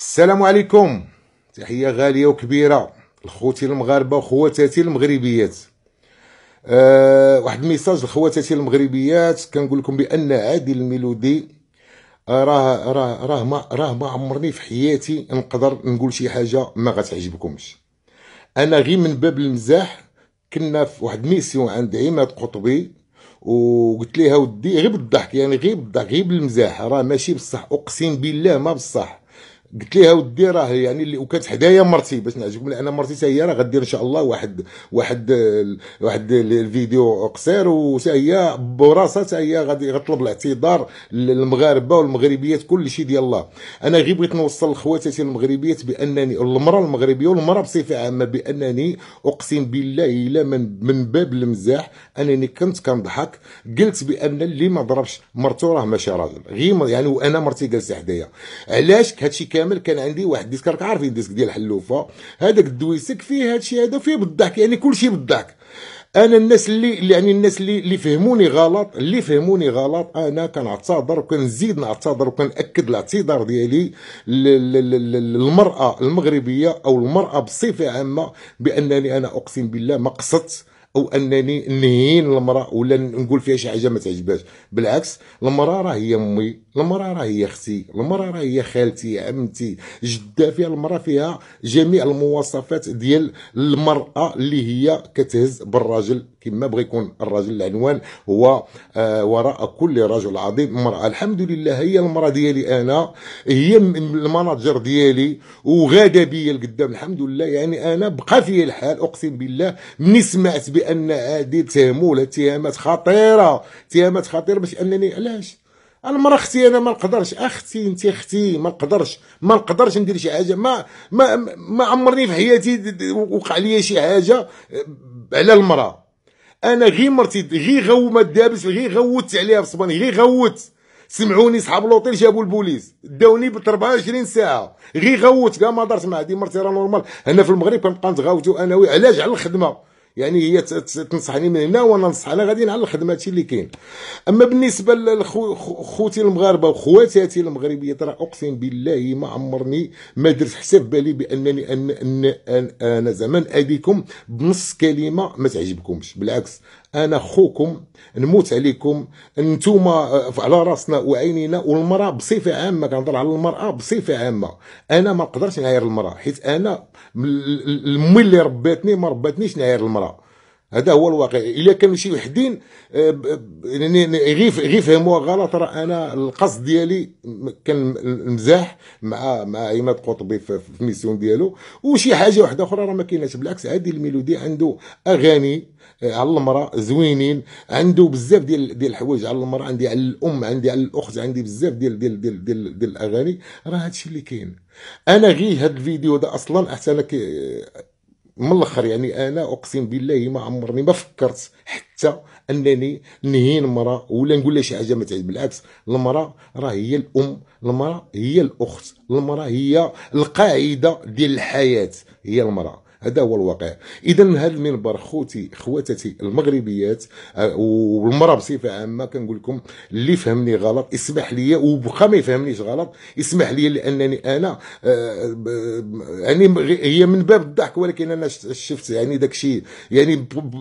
السلام عليكم تحيه غاليه وكبيره لخوتي المغاربه وخواتاتي المغربيات أه واحد الميساج لخواتاتي المغربيات كنقول لكم بان عادل الميلودي راه راه راه ما راه ما عمرني في حياتي نقدر نقول شي حاجه ما غتعجبكمش انا غير من باب المزاح كنا في واحد ميسيون عند عماد قطبي وقلت ليها ودي غير بالضحك يعني غير بالضحك غير بالمزاح راه ماشي بصح اقسم بالله ما بصح قلت لها ودي راه يعني اللي وكانت حدايا مرتي باش نعجبكم لان مرتي حتى هي راه غدير ان شاء الله واحد واحد واحد الفيديو قصير هي براسها حتى هي غادي غطلب الاعتذار للمغاربه والمغربيات كل شيء الله انا غير بغيت نوصل لخواتاتي المغربيات بانني المراه المغربيه والمراه بصفه عامه بانني اقسم بالله الا من من باب المزاح انني كنت كنضحك قلت بان اللي ما ضربش مرته راه ماشي راجل غير يعني وانا مرتي جالسه حدايا علاش هادشي كامل كان عندي واحد ديسك راك عارفين الديسك ديال حلوفه هذاك الدويسك فيه هادشي هذا فيه بالضحك يعني كلشي بالضحك انا الناس اللي يعني الناس اللي اللي فهموني غلط اللي فهموني غلط انا كنعتذر وكنزيد نعتذر وكناكد الاعتذار ديالي للمراه المغربيه او المراه بصفه عامه بانني انا اقسم بالله ما قصدت او انني نهين المراه ولا نقول فيها شي حاجه ما تعجبهاش بالعكس المراه راه هي امي المراه راه هي اختي المراه راه هي خالتي عمتي جده فيها المراه فيها جميع المواصفات ديال المراه اللي هي كتهز بالراجل كما بغى يكون الراجل العنوان هو آه وراء كل رجل عظيم امراه الحمد لله هي المراه ديالي انا هي المناجر ديالي وغاده بيا لقدام الحمد لله يعني انا بقى في الحال اقسم بالله مني سمعت بان هذه ولا اتهامات خطيره اتهامات خطيره باش انني علاش المرا اختي انا ما نقدرش اختي انت اختي ما نقدرش ما نقدرش ندير شي حاجه ما ما ما عمرني في حياتي وقع لي شي حاجه على المرا انا غير مرتي غير غومت دابس غير غوتت عليها في الصبان غير غوت سمعوني صحاب لوطيل جابوا البوليس داوني ب 24 ساعه غير غوت كاع ما درت مع دي مرتي راه نورمال هنا في المغرب كنبقى نتغاوتو انا وي علاش على الخدمه يعني هي تنصحني من هنا وانا ننصح انا غادي على الخدمات اللي كاين اما بالنسبه لخوتي المغاربه وخواتاتي المغربيات راه اقسم بالله ما عمرني ما درت حساب بالي بانني ان ان انا زمان ابيكم بنص كلمه ما تعجبكمش بالعكس انا خوكم نموت عليكم نتوما آه، على راسنا وعينينا والمراه بصفه عامه كنهضر على المراه بصفه عامه انا ما نقدرش نعاير المراه حيت انا المي اللي رباتني ما ربيتنيش نعاير المراه هذا هو الواقع الا كانوا شي وحدين آه، يعني غير غير فهموها غلط راه انا القصد ديالي كان المزاح مع مع عماد قطبي في الميسيون ديالو وشي حاجه واحده اخرى راه ما كايناش بالعكس هذه الميلودي عنده اغاني آه، على المراه زوينين عنده بزاف ديال ديال الحوايج على المراه عندي على الام عندي على الاخت عندي بزاف ديال ديال ديال ديال, ديال الاغاني راه هادشي اللي كاين انا غير هاد الفيديو ده اصلا احسن لك من الاخر يعني انا اقسم بالله ما عمرني ما فكرت حتى انني نهي المراه ولا نقول لها شي حاجه ما تعجب بالعكس المراه راه هي الام المراه هي الاخت المراه هي القاعده ديال الحياه هي المراه هذا هو الواقع اذا هذا المنبر خوتي خواتاتي المغربيات آه، والمراه بصفه عامه كنقول لكم اللي فهمني غلط اسمح لي وبقى ما يفهمنيش غلط اسمح لي لانني انا يعني هي من باب الضحك ولكن انا شفت يعني داك الشيء يعني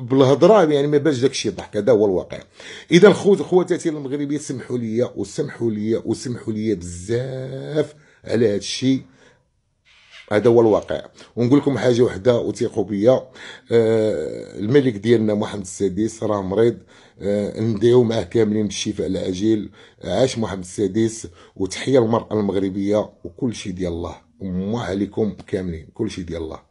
بالهضره يعني ما باش داك الشيء ضحك هذا هو الواقع اذا خوت خواتاتي المغربيات سمحوا لي وسمحوا لي وسمحوا لي بزاف على هذا الشيء هذا هو الواقع ونقول لكم حاجه وحده وثيقوا بيا آه، الملك ديالنا محمد السادس راه مريض آه، نديو معاه كاملين بالشفاء العاجل عاش محمد السادس وتحيه المراه المغربيه وكل شيء ديال الله وما عليكم كاملين كل شيء ديال الله